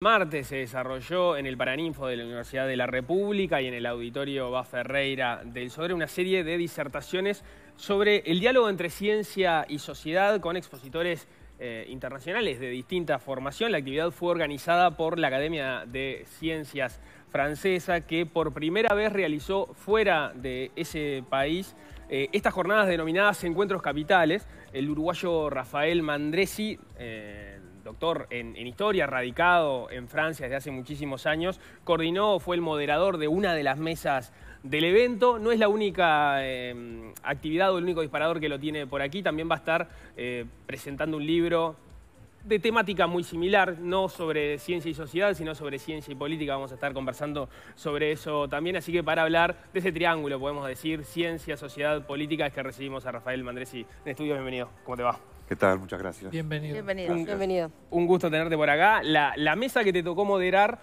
Martes se desarrolló en el Paraninfo de la Universidad de la República y en el Auditorio Va Ferreira del Sodre una serie de disertaciones sobre el diálogo entre ciencia y sociedad con expositores eh, internacionales de distinta formación. La actividad fue organizada por la Academia de Ciencias Francesa que por primera vez realizó fuera de ese país eh, estas jornadas denominadas Encuentros Capitales. El uruguayo Rafael Mandresi... Eh, doctor en, historia, radicado en Francia desde hace muchísimos años, coordinó, fue el moderador de una de las mesas del evento. No es la única eh, actividad o el único disparador que lo tiene por aquí, también va a estar eh, presentando un libro de temática muy similar, no sobre ciencia y sociedad, sino sobre ciencia y política. Vamos a estar conversando sobre eso también. Así que para hablar de ese triángulo, podemos decir, ciencia, sociedad, política, es que recibimos a Rafael Mandresi en estudio, Bienvenido. ¿Cómo te va? ¿Qué tal? Muchas gracias. Bienvenido. Bienvenido. Un, gusto tenerte por acá. La, mesa que te tocó moderar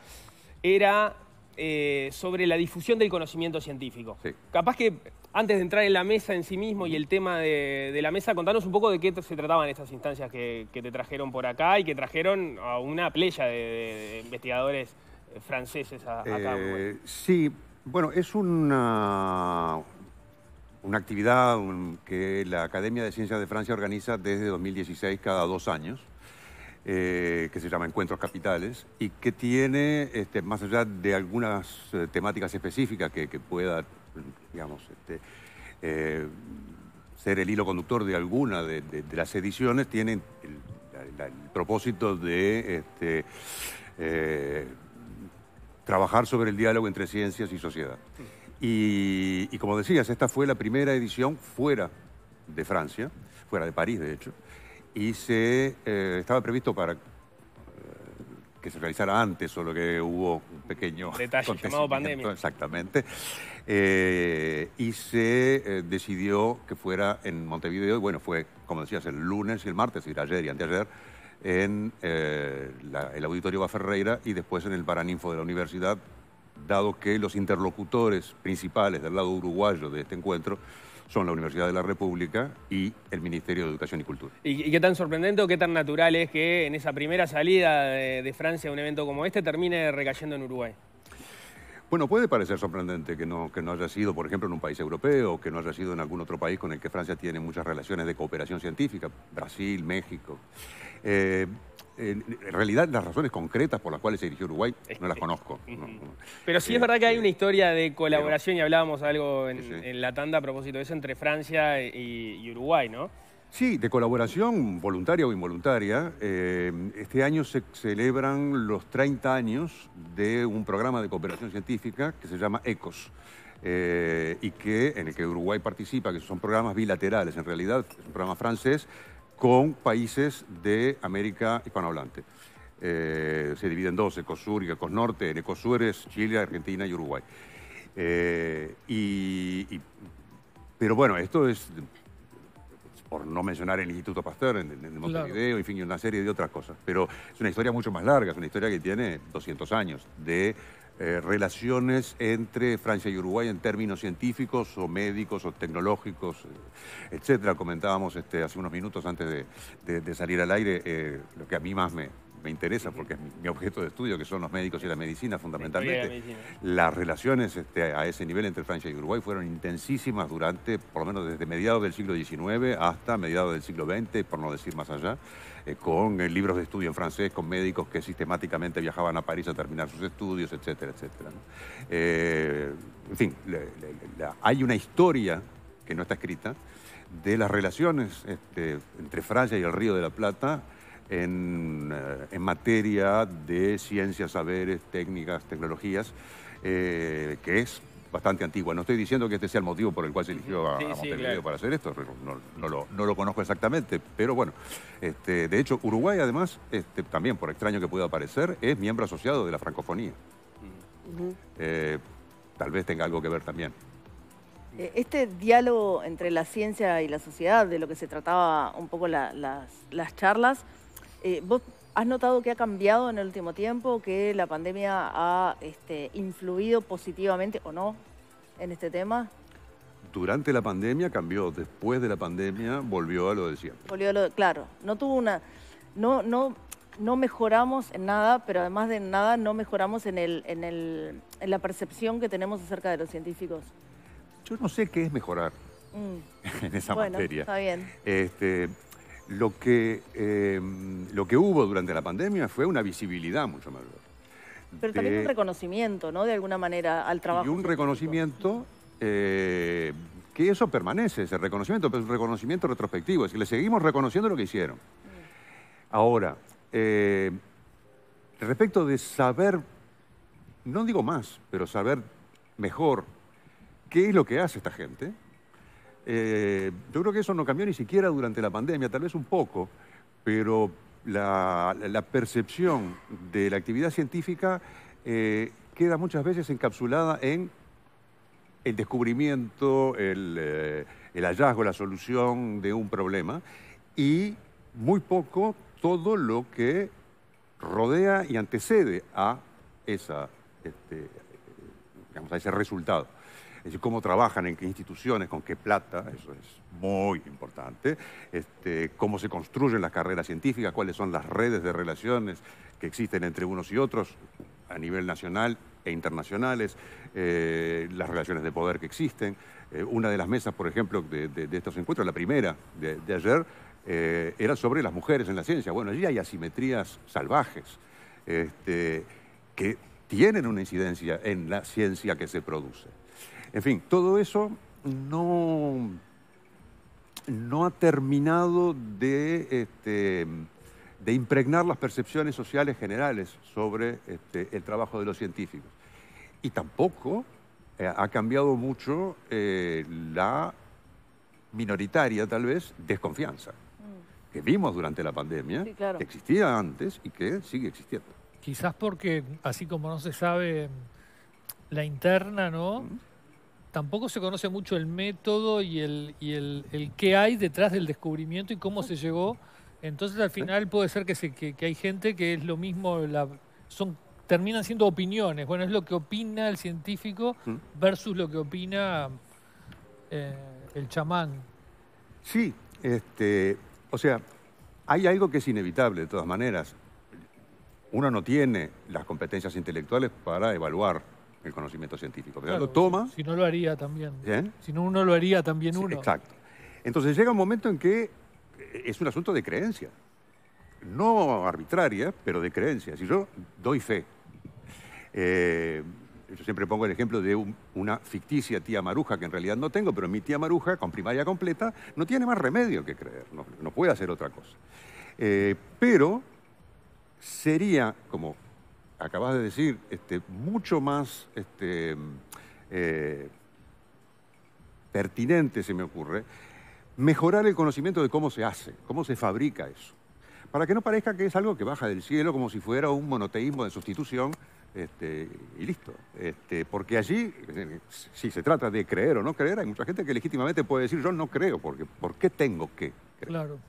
era eh, sobre la difusión del conocimiento científico. Capaz que antes de entrar en la mesa en sí mismo y el tema de, la mesa, contanos un poco de qué se trataban estas instancias que, te trajeron por acá y que trajeron a una playa de, investigadores eh, franceses acá. Eh, sí, bueno, es una, una actividad que la Academia de Ciencias de Francia organiza desde 2016 cada dos años, eh, que se llama Encuentros Capitales, y que tiene, este, más allá de algunas eh, temáticas específicas que, pueda, este, eh, ser el hilo conductor de alguna de, las ediciones, tiene el, propósito de... Este, trabajar sobre el diálogo entre ciencias y sociedad. Y, como decías, esta fue la primera edición fuera de Francia, fuera de París, de hecho, y se eh, estaba previsto para eh, que se realizara antes, solo que hubo un pequeño detalle llamado pandemia. Exactamente. Eh, y se decidió que fuera en Montevideo, y bueno, fue, como decías, el lunes y el martes, y ayer y anteayer, en el Auditorio Baferreira y después en el Paraninfo de la Universidad, dado que los interlocutores principales del lado uruguayo de este encuentro son la Universidad de la República y el Ministerio de Educación y Cultura. ¿Y, qué tan sorprendente o qué tan natural es que en esa primera salida de, Francia un evento como este termine recayendo en Uruguay? Bueno, puede parecer sorprendente que no, que no haya sido, por ejemplo, en un país europeo, que no haya sido en algún otro país con el que Francia tiene muchas relaciones de cooperación científica, Brasil, México. Eh, en realidad las razones concretas por las cuales se dirigió Uruguay no las conozco. Pero sí es verdad que hay eh, una historia de colaboración, y hablábamos algo en, la tanda a propósito de eso, entre Francia y, Uruguay, ¿no? Sí, de colaboración voluntaria o involuntaria. Eh, este año se celebran los 30 años de un programa de cooperación científica que se llama ECOS. Eh, y que, en el que Uruguay participa, que son programas bilaterales, en realidad es un programa francés con países de América hispanohablante. Eh, se divide en dos, Ecosur y Ecosnorte. En Ecosur es Chile, Argentina y Uruguay. Eh, y, pero bueno, esto es, por no mencionar el Instituto Pasteur en, Montevideo, en fin, y una serie de otras cosas. Pero es una historia mucho más larga, es una historia que tiene 200 años de eh, relaciones entre Francia y Uruguay en términos científicos o médicos o tecnológicos, eh, etcétera. Comentábamos este, hace unos minutos antes de, salir al aire eh, lo que a mí más me, interesa porque es mi, objeto de estudio, que son los médicos y la medicina fundamentalmente. Las relaciones este, a ese nivel entre Francia y Uruguay fueron intensísimas durante, por lo menos desde mediados del siglo XIX hasta mediados del siglo XX, por no decir más allá. Eh, con eh, libros de estudio en francés, con médicos que sistemáticamente viajaban a París a terminar sus estudios, etcétera, etcétera. Eh, en fin, hay una historia que no está escrita de las relaciones este, entre Fraya y el Río de la Plata en materia de ciencias, saberes, técnicas, tecnologías, que es bastante antigua. No estoy diciendo que este sea el motivo por el cual se eligió a, Montevideo para hacer esto, no, lo, conozco exactamente, pero bueno. Este, de hecho, Uruguay además, este, también por extraño que pueda parecer, es miembro asociado de la francofonía. Eh, tal vez tenga algo que ver también. Eh, este diálogo entre la ciencia y la sociedad, de lo que se trataba un poco las, charlas, eh, vos ¿Has notado que ha cambiado en el último tiempo, que la pandemia ha este, influido positivamente o no en este tema? Durante la pandemia cambió, después de la pandemia volvió a lo de siempre. Volvió a lo de, claro, no tuvo una... No, no, no mejoramos en nada, pero además de nada no mejoramos en, el, en, la percepción que tenemos acerca de los científicos. Yo no sé qué es mejorar mm. en esa bueno, materia. Está bien. Este, Em, lo que, hubo durante la pandemia fue una visibilidad mucho mayor. Pero también un reconocimiento, ¿no? De alguna manera al trabajo. Y un reconocimiento eh, que eso permanece, ese reconocimiento, pero es un reconocimiento retrospectivo, es que le seguimos reconociendo lo que hicieron. Mm. Ahora, eh, respecto de saber, no digo más, pero saber mejor qué es lo que hace esta gente, eh, yo creo que eso no cambió ni siquiera durante la pandemia, tal vez un poco, pero la, percepción de la actividad científica eh, queda muchas veces encapsulada en el descubrimiento, eh, el, hallazgo, la solución de un problema y muy poco todo lo que rodea y antecede a, esa, este, a ese resultado es decir, cómo trabajan, en qué instituciones, con qué plata, eso es muy importante, este, cómo se construyen las carreras científicas, cuáles son las redes de relaciones que existen entre unos y otros a nivel nacional e internacionales, eh, las relaciones de poder que existen. Eh, una de las mesas, por ejemplo, de, estos encuentros, la primera de, ayer, eh, era sobre las mujeres en la ciencia. Bueno, allí hay asimetrías salvajes este, que tienen una incidencia en la ciencia que se produce. En fin, todo eso no, no ha terminado de, este, de impregnar las percepciones sociales generales sobre este, el trabajo de los científicos. Y tampoco eh, ha cambiado mucho eh, la minoritaria, tal vez, desconfianza, mm. que vimos durante la pandemia, que existía antes y que sigue existiendo. Quizás porque, así como no se sabe la interna, ¿no? Mm tampoco se conoce mucho el método y el, el, qué hay detrás del descubrimiento y cómo se llegó. Entonces al final puede ser que, hay gente que es lo mismo, la, son terminan siendo opiniones. Bueno, es lo que opina el científico mm. versus lo que opina eh, el chamán. Sí, este, o sea, hay algo que es inevitable de todas maneras. Uno no tiene las competencias intelectuales para evaluar el conocimiento científico. Pero lo toma. Si, no lo haría también. Si no uno lo haría también uno. Exacto. Entonces llega un momento en que eh, es un asunto de creencia. No arbitraria, pero de creencia. Si yo doy fe. Eh, yo siempre pongo el ejemplo de una ficticia tía Maruja que en realidad no tengo, pero mi tía Maruja, con primaria completa, no tiene más remedio que creer, no, puede hacer otra cosa. Eh, pero sería, como acabas de decir, este, mucho más este, eh, pertinente, se me ocurre, mejorar el conocimiento de cómo se hace, cómo se fabrica eso. Para que no parezca que es algo que baja del cielo como si fuera un monoteísmo de sustitución este, y listo. Este, porque allí, si se trata de creer o no creer, hay mucha gente que legítimamente puede decir yo no creo, porque ¿por qué tengo que creer? Claro.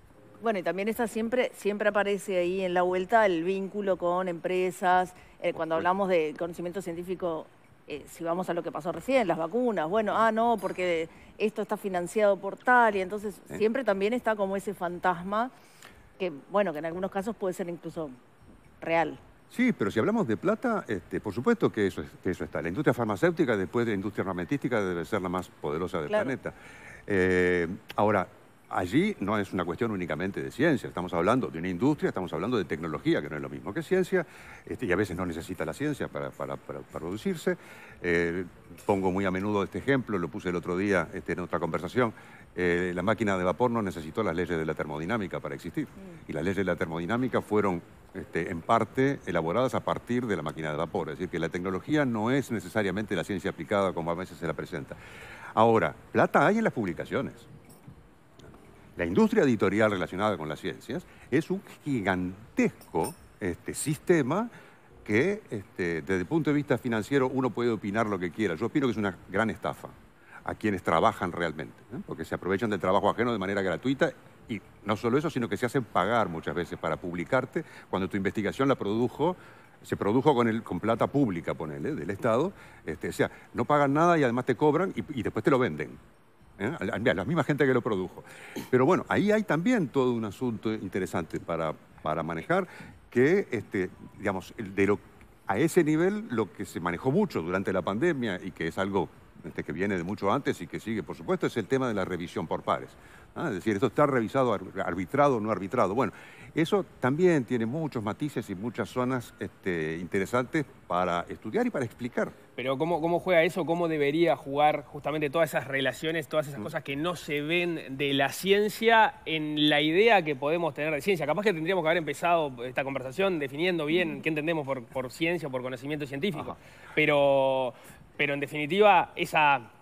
Bueno, y también está siempre, siempre aparece ahí en la vuelta el vínculo con empresas, eh, cuando hablamos de conocimiento científico, eh, si vamos a lo que pasó recién, las vacunas, bueno, ah, no, porque esto está financiado por tal, y entonces siempre también está como ese fantasma que, bueno, que en algunos casos puede ser incluso real. Sí, pero si hablamos de plata, este, por supuesto que eso, está. La industria farmacéutica, después de la industria armamentística, debe ser la más poderosa del planeta. Eh, ahora, allí no es una cuestión únicamente de ciencia, estamos hablando de una industria, estamos hablando de tecnología, que no es lo mismo que ciencia, este, y a veces no necesita la ciencia para, producirse. Eh, pongo muy a menudo este ejemplo, lo puse el otro día este, en otra conversación, eh, la máquina de vapor no necesitó las leyes de la termodinámica para existir, mm. y las leyes de la termodinámica fueron este, en parte elaboradas a partir de la máquina de vapor, es decir, que la tecnología no es necesariamente la ciencia aplicada como a veces se la presenta. Ahora, plata hay en las publicaciones la industria editorial relacionada con las ciencias es un gigantesco este, sistema que este, desde el punto de vista financiero uno puede opinar lo que quiera. Yo opino que es una gran estafa a quienes trabajan realmente, ¿eh? porque se aprovechan del trabajo ajeno de manera gratuita y no solo eso, sino que se hacen pagar muchas veces para publicarte cuando tu investigación la produjo se produjo con, el, con plata pública, ponele, del Estado. Este, o sea, no pagan nada y además te cobran y después te lo venden. ¿eh? la misma gente que lo produjo. Pero bueno, ahí hay también todo un asunto interesante para, para manejar que, este, digamos, de a ese nivel lo que se manejó mucho durante la pandemia y que es algo este, que viene de mucho antes y que sigue, por supuesto, es el tema de la revisión por pares. Ah, es decir, esto está revisado, arbitrado o no arbitrado. Bueno, eso también tiene muchos matices y muchas zonas este, interesantes para estudiar y para explicar. Pero ¿cómo, ¿cómo juega eso? ¿Cómo debería jugar justamente todas esas relaciones, todas esas mm. cosas que no se ven de la ciencia en la idea que podemos tener de ciencia? Capaz que tendríamos que haber empezado esta conversación definiendo bien mm. qué entendemos por, por ciencia, por conocimiento científico. Pero, pero en definitiva, esa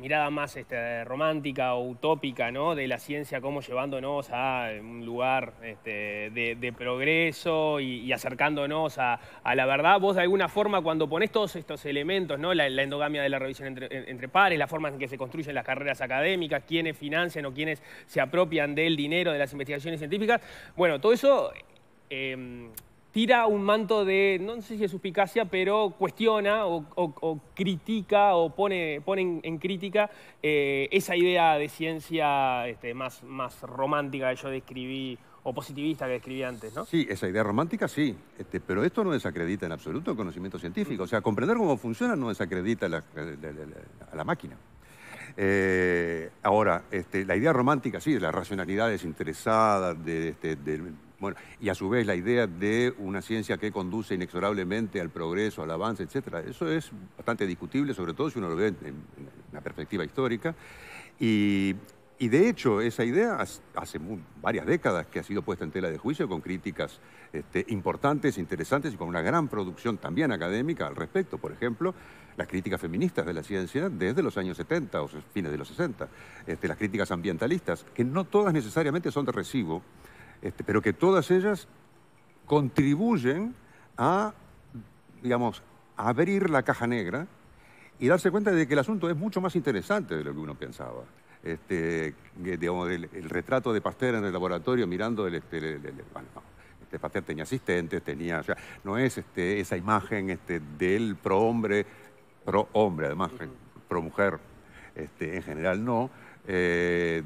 mirada más este, romántica o utópica ¿no? de la ciencia como llevándonos a un lugar este, de, progreso y, acercándonos a, la verdad. Vos de alguna forma cuando ponés todos estos elementos, ¿no? la, endogamia de la revisión entre, pares, la forma en que se construyen las carreras académicas, quienes financian o quienes se apropian del dinero de las investigaciones científicas, bueno, todo eso... Em, tira un manto de, no sé si es suspicacia, pero cuestiona o, critica o pone, en, crítica eh, esa idea de ciencia este, más, más romántica que yo describí o positivista que describí antes, ¿no? Sí, esa idea romántica sí, este, pero esto no desacredita en absoluto el conocimiento científico. O sea, comprender cómo funciona no desacredita a la, máquina. Eh, ahora, este, la idea romántica sí, de la racionalidad desinteresada, de bueno, y a su vez la idea de una ciencia que conduce inexorablemente al progreso, al avance, etcétera, eso es bastante discutible, sobre todo si uno lo ve en, una perspectiva histórica. Y, de hecho, esa idea hace varias décadas que ha sido puesta en tela de juicio con críticas este, importantes, interesantes y con una gran producción también académica al respecto. Por ejemplo, las críticas feministas de la ciencia desde los años 70 o fines de los 60, este, las críticas ambientalistas, que no todas necesariamente son de recibo este, pero que todas ellas contribuyen a, digamos, abrir la caja negra y darse cuenta de que el asunto es mucho más interesante de lo que uno pensaba. Este, el, retrato de Pasteur en el laboratorio mirando el... Este, este Pasteur tenía asistentes, tenía... no es esa imagen este, del pro hombre, pro hombre además, pro mujer en general no, eh,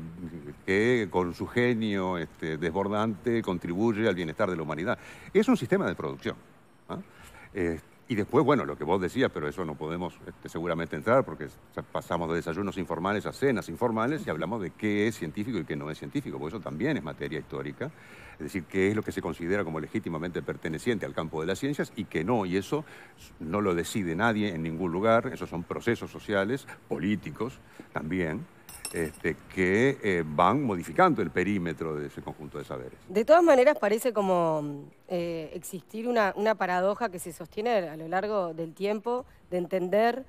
que con su genio este, desbordante contribuye al bienestar de la humanidad. Es un sistema de producción. ¿ah? Eh, y después, bueno, lo que vos decías, pero eso no podemos este, seguramente entrar porque pasamos de desayunos informales a cenas informales y hablamos de qué es científico y qué no es científico, porque eso también es materia histórica, es decir, qué es lo que se considera como legítimamente perteneciente al campo de las ciencias y qué no, y eso no lo decide nadie en ningún lugar, esos son procesos sociales, políticos también, este, que eh, van modificando el perímetro de ese conjunto de saberes. De todas maneras, parece como eh, existir una, paradoja que se sostiene a lo largo del tiempo, de entender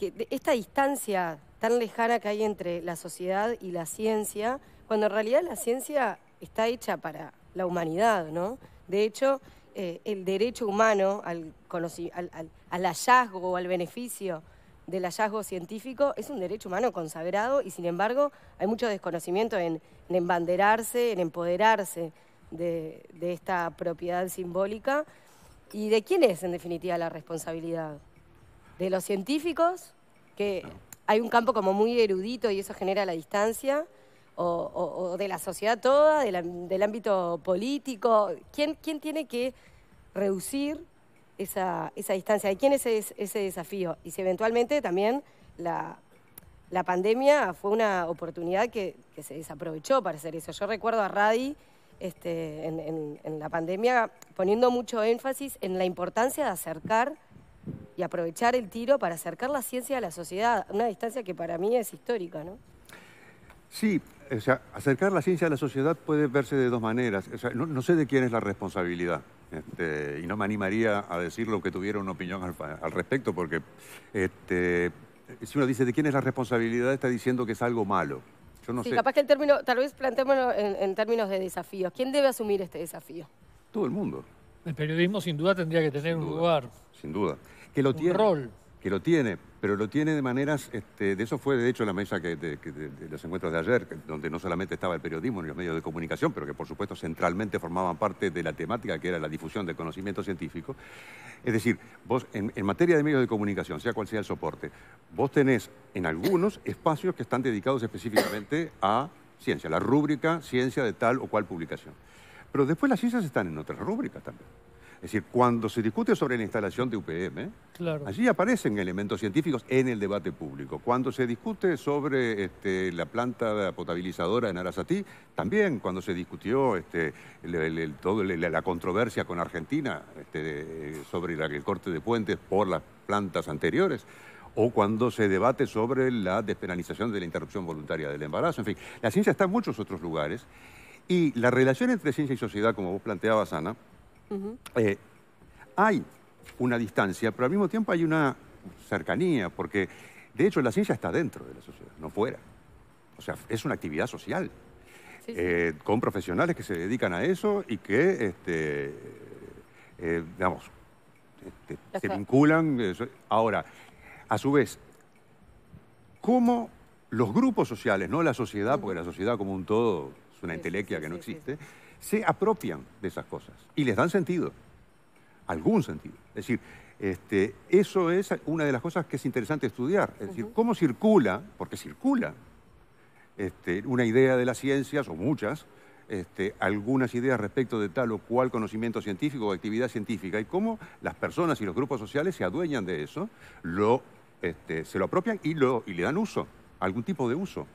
que esta distancia tan lejana que hay entre la sociedad y la ciencia, cuando en realidad la ciencia está hecha para la humanidad, ¿no? De hecho, eh, el derecho humano al, hallazgo o al hallazgo, al beneficio, del hallazgo científico es un derecho humano consagrado y sin embargo hay mucho desconocimiento en, en embanderarse, en empoderarse de, esta propiedad simbólica. ¿Y de quién es en definitiva la responsabilidad? ¿De los científicos? Que hay un campo como muy erudito y eso genera la distancia. ¿O, de la sociedad toda, del, ámbito político? ¿Quién, ¿Quién tiene que reducir esa, distancia. ¿De quién es ese, desafío? Y si eventualmente también la, pandemia fue una oportunidad que, se desaprovechó para hacer eso. Yo recuerdo a Radi este, en, la pandemia poniendo mucho énfasis en la importancia de acercar y aprovechar el tiro para acercar la ciencia a la sociedad, una distancia que para mí es histórica, ¿no? Sí, o sea, acercar la ciencia a la sociedad puede verse de dos maneras. no sé de quién es la responsabilidad. Este, y no me animaría a decir lo que tuviera una opinión al, respecto, porque este, si uno dice de quién es la responsabilidad, está diciendo que es algo malo. Yo no sí, capaz que el término, tal vez planteémoslo en, términos de desafíos. ¿Quién debe asumir este desafío? Todo el mundo. El periodismo sin duda tendría que tener un lugar. Sin duda. Que lo un rol que lo tiene, pero lo tiene de maneras, este, de eso fue de hecho la mesa que, de, los encuentros de ayer, donde no solamente estaba el periodismo ni los medios de comunicación, pero que por supuesto centralmente formaban parte de la temática que era la difusión del conocimiento científico. Es decir, vos en materia de medios de comunicación, sea cual sea el soporte, vos tenés en algunos espacios que están dedicados específicamente a ciencia, la rúbrica ciencia de tal o cual publicación. Pero después las ciencias están en otras rúbricas también. Es decir, cuando se discute sobre la instalación de UPM, allí aparecen elementos científicos en el debate público. Cuando se discute sobre este, la planta potabilizadora en Arasatí, también cuando se discutió este, la controversia con Argentina este, sobre el corte de puentes por las plantas anteriores o cuando se debate sobre la despenalización de la interrupción voluntaria del embarazo. En fin, la ciencia está en muchos otros lugares y la relación entre ciencia y sociedad, como vos planteabas, Ana, eh, hay una distancia, pero al mismo tiempo hay una cercanía, porque de hecho la ciencia está dentro de la sociedad, no fuera. O sea, es una actividad social, eh, con profesionales que se dedican a eso y que, este, eh, digamos, este, se vinculan. Ahora, a su vez, ¿cómo los grupos sociales, no la sociedad, porque la sociedad como un todo es una intelequia que no existe, se apropian de esas cosas y les dan sentido, algún sentido. Es decir, este, eso es una de las cosas que es interesante estudiar, es decir, cómo circula, porque circula este, una idea de las ciencias, o muchas, este, algunas ideas respecto de tal o cual conocimiento científico o actividad científica, y cómo las personas y los grupos sociales se adueñan de eso, se lo apropian y, lo, y le dan uso, algún tipo de uso.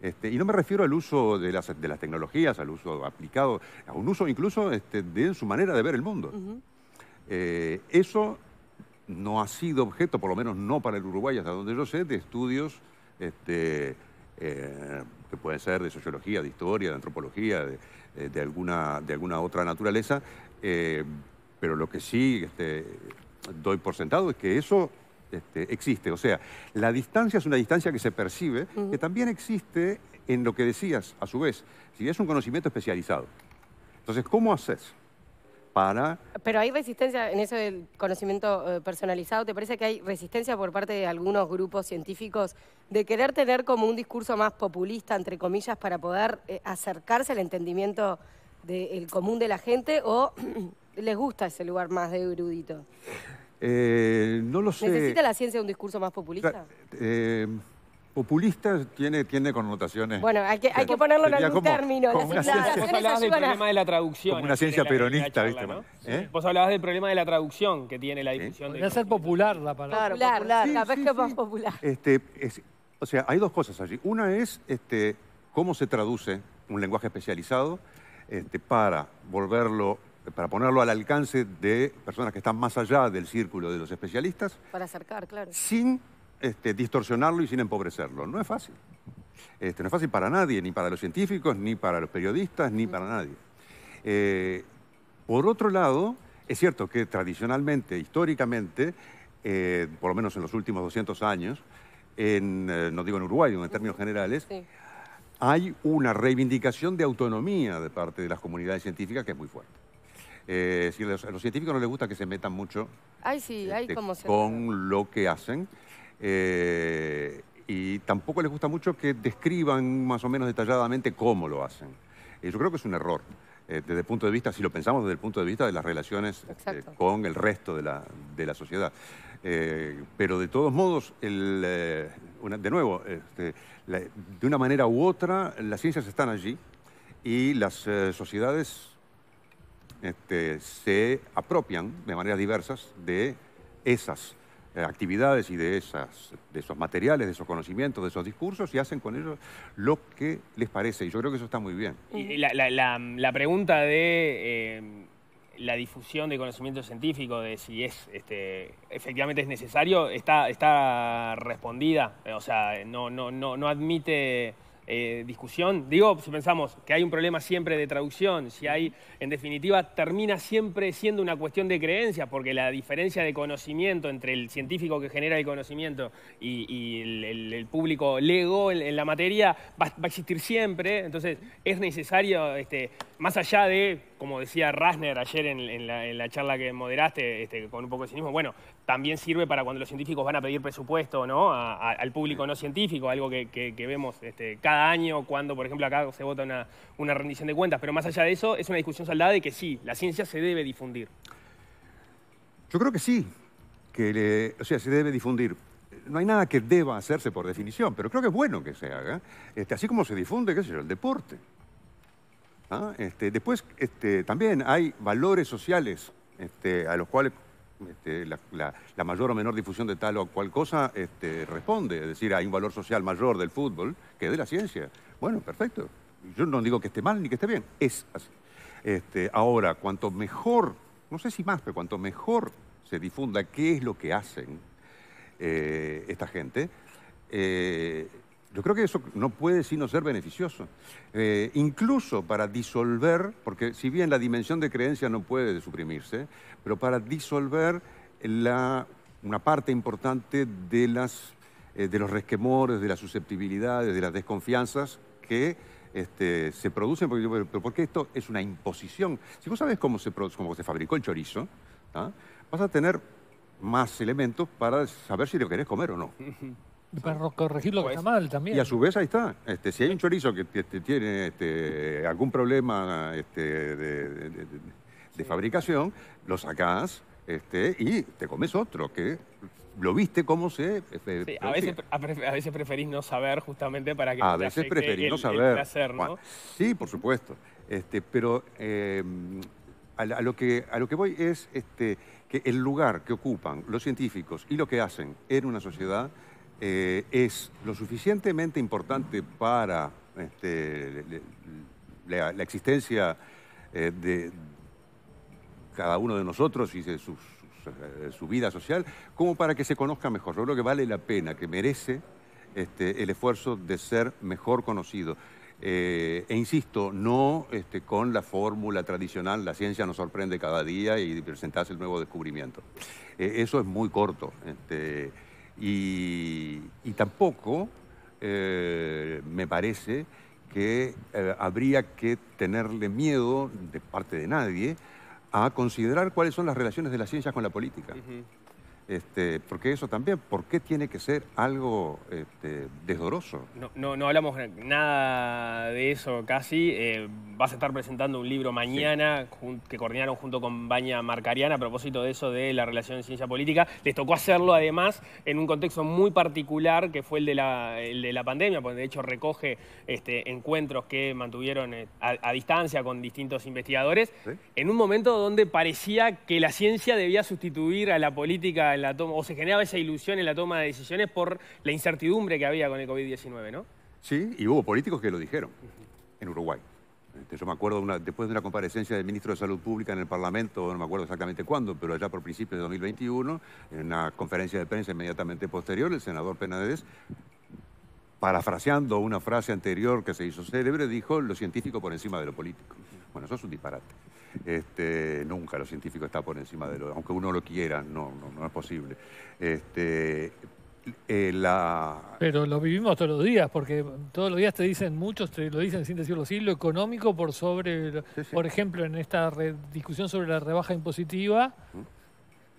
Este, y no me refiero al uso de las, de tecnologías, al uso aplicado, a un uso incluso este, de su manera de ver el mundo. Eh, eso no ha sido objeto, por lo menos no para el Uruguay, hasta donde yo sé, de estudios este, eh, que pueden ser de sociología, de historia, de antropología, eh, alguna, de alguna otra naturaleza. pero lo que sí doy por sentado es que eso este, existe. O sea, la distancia es una distancia que se percibe, que también existe en lo que decías, a su vez, si es un conocimiento especializado. Entonces, ¿cómo haces para...? Pero hay resistencia en eso del conocimiento eh, personalizado. ¿Te parece que hay resistencia por parte de algunos grupos científicos de querer tener como un discurso más populista, entre comillas, para poder eh, acercarse al entendimiento del común de la gente o les gusta ese lugar más de erudito? Eh, no lo sé. ¿Necesita la ciencia un discurso más populista? Eh, populista tiene, tiene connotaciones. Bueno, hay que, hay que ponerlo en algún término. Como una ciencia, problema de la traducción. una ciencia peronista, ¿viste? Eh, vos hablabas del problema de la traducción que tiene la difusión. Debe ser popular la palabra. Claro, popular, la que más popular. Este, es, o sea, hay dos cosas allí. Una es este, cómo se traduce un lenguaje especializado este, para volverlo para ponerlo al alcance de personas que están más allá del círculo de los especialistas. Para acercar, claro. Sin este, distorsionarlo y sin empobrecerlo. No es fácil. Este, no es fácil para nadie, ni para los científicos, ni para los periodistas, ni para nadie. Eh, por otro lado, es cierto que tradicionalmente, históricamente, eh, por lo menos en los últimos 200 años, eh, no digo en Uruguay, en términos generales, hay una reivindicación de autonomía de parte de las comunidades científicas que es muy fuerte. Eh, si los, a los científicos no les gusta que se metan mucho este, con lo que hacen. Eh, y tampoco les gusta mucho que describan más o menos detalladamente cómo lo hacen. Y eh, yo creo que es un error. Eh, desde el punto de vista, si lo pensamos desde el punto de vista de las relaciones con el resto de la, de sociedad. pero de todos modos, de nuevo, este, de una manera u otra, las ciencias están allí y las sociedades este, se apropian de maneras diversas de esas eh, actividades y de, esas, de esos materiales, de esos conocimientos, de esos discursos y hacen con ellos lo que les parece. Y yo creo que eso está muy bien. Y la, pregunta de... Eh, la difusión de conocimiento científico, de si es este, efectivamente es necesario, está, está respondida. O sea, no, no, no admite eh, discusión. Digo, si pensamos que hay un problema siempre de traducción, si hay, en definitiva, termina siempre siendo una cuestión de creencias, porque la diferencia de conocimiento entre el científico que genera el conocimiento y, el, público lego en, la materia va, a existir siempre. Entonces, es necesario, este, más allá de como decía Rasner ayer en, la, charla que moderaste, este, con un poco de cinismo, bueno, también sirve para cuando los científicos van a pedir presupuesto ¿no? al público no científico, algo que, vemos este, cada año cuando, por ejemplo, acá se vota una, rendición de cuentas. Pero más allá de eso, es una discusión saldada de que sí, la ciencia se debe difundir. Yo creo que sí, que o sea, se debe difundir no hay nada que deba hacerse por definición, pero creo que es bueno que se haga, este, así como se difunde, qué sé yo, el deporte. ¿ah? Este, después este, también hay valores sociales este, a los cuales este, la, mayor o menor difusión de tal o cual cosa responde. Es decir, hay un valor social mayor del fútbol que de la ciencia. Bueno, perfecto. Yo no digo que esté mal ni que esté bien. Es así. ahora, cuanto mejor, no sé si más, pero cuanto mejor se difunda qué es lo que hacen eh, esta gente, eh, yo creo que eso no puede sino ser beneficioso, eh, incluso para disolver, porque si bien la dimensión de creencia no puede suprimirse, pero para disolver la, una parte importante de, las, eh, de los resquemores, de las susceptibilidades, de las desconfianzas que este, se producen, porque, esto es una imposición. Si vos sabes cómo se, se fabricó el chorizo, ¿ah? vas a tener más elementos para saber si lo querés comer o no. para corregir lo que está mal también. Y a su vez ahí está. Este, si hay un chorizo que tiene este, algún problema este, de, fabricación, lo sacás este, y te comes otro que lo viste cómo se... Eh, a, eh, veces, a, veces preferís no saber justamente para que... A veces preferís no saber. sí, por supuesto. Este, pero em, a, lo que, a lo que voy es este, que el lugar que ocupan los científicos y lo que hacen en una sociedad eh, es lo suficientemente importante para este, la, existencia eh, de cada uno de nosotros y de eh, su, vida social, como para que se conozca mejor. Yo creo que vale la pena, que merece este, el esfuerzo de ser mejor conocido. e insisto, no este, con la fórmula tradicional, la ciencia nos sorprende cada día y presentarse el nuevo descubrimiento. eso es muy corto. Y, tampoco eh, me parece que eh, habría que tenerle miedo de parte de nadie a considerar cuáles son las relaciones de las ciencias con la política. Este, porque eso también, ¿por qué tiene que ser algo este, desdoroso? No, no, hablamos nada de eso casi. Eh, vas a estar presentando un libro mañana que coordinaron junto con Baña Marcariana a propósito de eso de la relación de ciencia política. Les tocó hacerlo además en un contexto muy particular que fue el de la, pandemia, porque de hecho recoge este, encuentros que mantuvieron eh, a, distancia con distintos investigadores, en un momento donde parecía que la ciencia debía sustituir a la política o se generaba esa ilusión en la toma de decisiones por la incertidumbre que había con el COVID-19, ¿no? Sí, y hubo políticos que lo dijeron en Uruguay. Este, yo me acuerdo, después de una comparecencia del ministro de Salud Pública en el Parlamento, no me acuerdo exactamente cuándo, pero allá por principios de 2021, en una conferencia de prensa inmediatamente posterior, el senador Penades parafraseando una frase anterior que se hizo célebre, dijo lo científico por encima de lo político. Bueno, eso es un disparate. Este, nunca lo científico está por encima de lo, aunque uno lo quiera, no, no, es posible. Este, eh, la... Pero lo vivimos todos los días, porque todos los días te dicen muchos, te lo dicen sin decirlo así, lo económico por sobre, por ejemplo, en esta discusión sobre la rebaja impositiva, ¿Mm?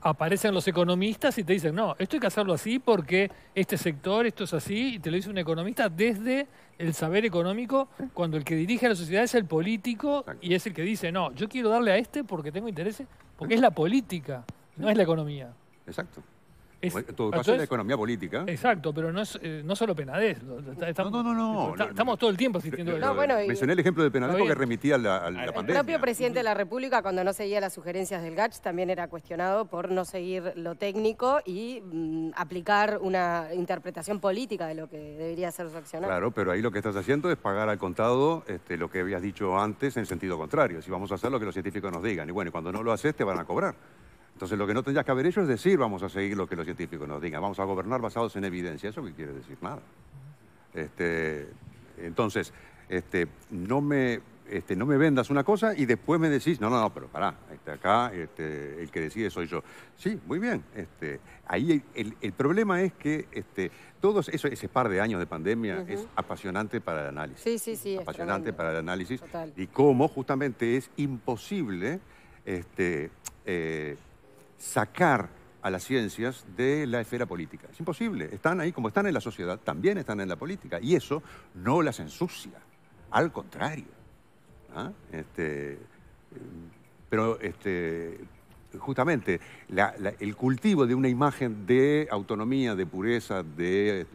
aparecen los economistas y te dicen, no, esto hay que hacerlo así porque este sector, esto es así, y te lo dice un economista desde el saber económico, cuando el que dirige a la sociedad es el político y es el que dice, no, yo quiero darle a este porque tengo intereses, porque es la política, no es la economía. Exacto en todo caso, es economía política. Exacto, pero no, eh, solo penades Estamos, no, no, no. estamos todo el tiempo asistiendo. mencioné el ejemplo de penades porque remitía la, pandemia. El propio presidente de la República, cuando no seguía las sugerencias del GACH, también era cuestionado por no seguir lo técnico y mm, aplicar una interpretación política de lo que debería ser su Claro, pero ahí lo que estás haciendo es pagar al contado este, lo que habías dicho antes en sentido contrario. Si vamos a hacer lo que los científicos nos digan. Y bueno, cuando no lo haces, te van a cobrar. Entonces lo que no tendrías que haber hecho es decir, vamos a seguir lo que los científicos nos digan, vamos a gobernar basados en evidencia. ¿Eso qué quiere decir? Nada. Este, entonces, este, no, me, este, no me vendas una cosa y después me decís, no, no, no, pero pará, este, acá este, el que decide soy yo. Sí, muy bien. Este, ahí el, problema es que este, todos eso, ese par de años de pandemia es apasionante para el análisis. Sí, sí, sí. Apasionante para el análisis. Total. Y cómo justamente es imposible este, eh, sacar a las ciencias de la esfera política. Es imposible. Están ahí, como están en la sociedad, también están en la política. Y eso no las ensucia. Al contrario. ¿ah? Este, em, pero este, justamente el cultivo de una imagen de autonomía, de pureza, de,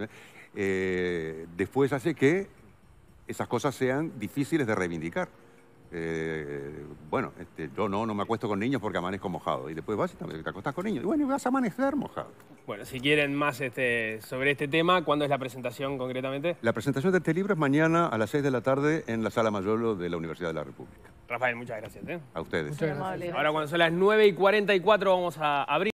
eh, después hace que esas cosas sean difíciles de reivindicar. Eh, bueno, este, yo no, no me acuesto con niños porque amanezco mojado. Y después vas y te acostás con niños. Y bueno, y vas a amanecer mojado. Bueno, si quieren más este, sobre este tema, ¿cuándo es la presentación concretamente? La presentación de este libro es mañana a las 6 de la tarde en la Sala Mayor de la Universidad de la República. Rafael, muchas gracias. ¿eh? A ustedes. Ahora cuando son las 9 y 44 vamos a abrir.